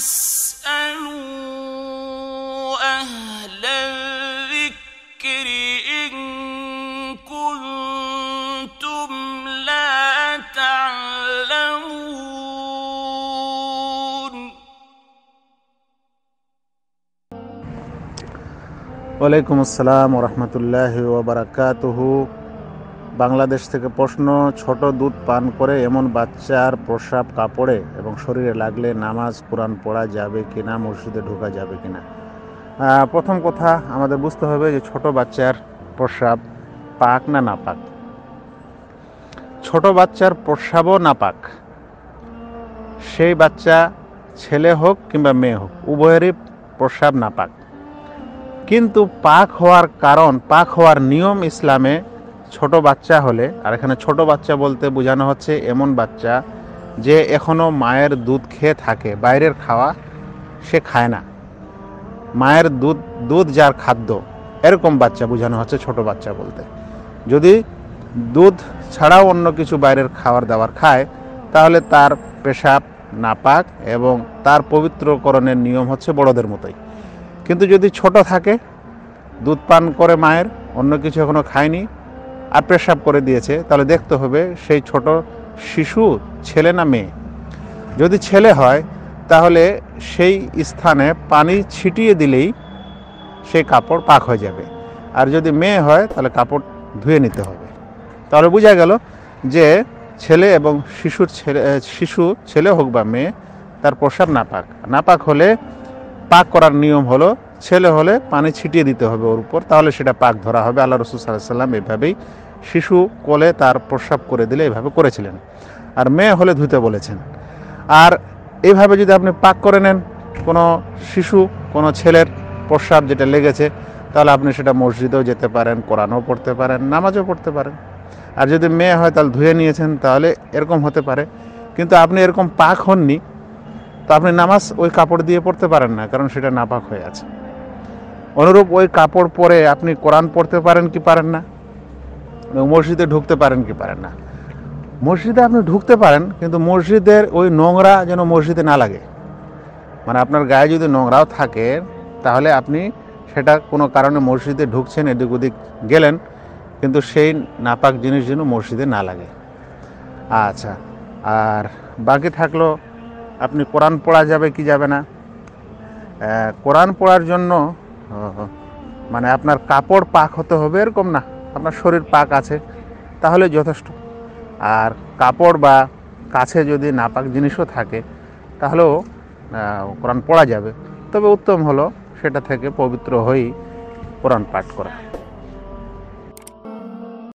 فاسألوا أهل الذكر إن كنتم لا تعلمون وعليكم السلام ورحمة الله وبركاته বাংলাদেশ থেকে প্রশ্ন ছোট দুধ পান করে এমন বাচ্চার প্রস্রাব কাপড়ে এবং শরীরে লাগলে নামাজ কোরআন পড়া যাবে কি না মসজিদে ঢোকা যাবে কি না প্রথম কথা আমাদের বুঝতে হবে যে ছোট বাচ্চার প্রস্রাব পাক না না পাক ছোট বাচ্চার প্রস্রাবও না পাক সেই বাচ্চা ছেলে হোক কিংবা মেয়ে হোক উভয়েরই প্রস্রাব না পাক কিন্তু পাক হওয়ার কারণ পাক হওয়ার নিয়ম ইসলামে ছোট বাচ্চা হলে আর এখানে ছোট বাচ্চা বলতে বোঝানো হচ্ছে এমন বাচ্চা যে এখনও মায়ের দুধ খেয়ে থাকে বাইরের খাওয়া সে খায় না মায়ের দুধ দুধ যার খাদ্য এরকম বাচ্চা বোঝানো হচ্ছে ছোট বাচ্চা বলতে যদি দুধ ছাড়াও অন্য কিছু বাইরের খাবার দাবার খায় তাহলে তার পেশাব নাপাক এবং তার পবিত্রকরণের নিয়ম হচ্ছে বড়দের মতোই কিন্তু যদি ছোট থাকে দুধ পান করে মায়ের অন্য কিছু এখনও খায়নি আর পেশাব করে দিয়েছে তাহলে দেখতে হবে সেই ছোট শিশু ছেলে না মেয়ে যদি ছেলে হয় তাহলে সেই স্থানে পানি ছিটিয়ে দিলেই সেই কাপড় পাক হয়ে যাবে আর যদি মেয়ে হয় তাহলে কাপড় ধুয়ে নিতে হবে তাহলে বোঝা গেল যে ছেলে এবং শিশুর ছেলে শিশু ছেলে হোক বা মেয়ে তার প্রসাব নাপাক নাপাক হলে পাক করার নিয়ম হলো ছেলে হলে পানি ছিটিয়ে দিতে হবে ওর উপর তাহলে সেটা পাক ধরা হবে আল্লাহ রসুল সাল্লাহ সাল্লাম এভাবেই শিশু কোলে তার প্রস্রাব করে দিলে এভাবে করেছিলেন আর মেয়ে হলে ধুতে বলেছেন আর এভাবে যদি আপনি পাক করে নেন কোনো শিশু কোনো ছেলের প্রস্রাব যেটা লেগেছে তাহলে আপনি সেটা মসজিদেও যেতে পারেন কোরআনও পড়তে পারেন নামাজও পড়তে পারেন আর যদি মেয়ে হয় তাহলে ধুয়ে নিয়েছেন তাহলে এরকম হতে পারে কিন্তু আপনি এরকম পাক হননি তো আপনি নামাজ ওই কাপড় দিয়ে পড়তে পারেন না কারণ সেটা নাপাক হয়ে আছে অনুরূপ ওই কাপড় পরে আপনি কোরআন পড়তে পারেন কি পারেন না মসজিদে ঢুকতে পারেন কি পারেন না মসজিদে আপনি ঢুকতে পারেন কিন্তু মসজিদের ওই নোংরা যেন মসজিদে না লাগে মানে আপনার গায়ে যদি নোংরাও থাকে তাহলে আপনি সেটা কোনো কারণে মসজিদে ঢুকছেন এদিক ওদিক গেলেন কিন্তু সেই নাপাক জিনিস যেন মসজিদে না লাগে আচ্ছা আর বাকি থাকলো আপনি কোরআন পড়া যাবে কি যাবে না কোরআন পড়ার জন্য হ্যাঁ, হ্যাঁ। মানে আপনার কাপড় পাক হতে হবে এরকম না আপনার শরীর পাক আছে তাহলে যথেষ্ট আর কাপড় বা কাছে যদি নাপাক জিনিসও থাকে তাহলেও কোরআন পড়া যাবে তবে উত্তম হলো সেটা থেকে পবিত্র হয়েই কোরআন পাঠ করা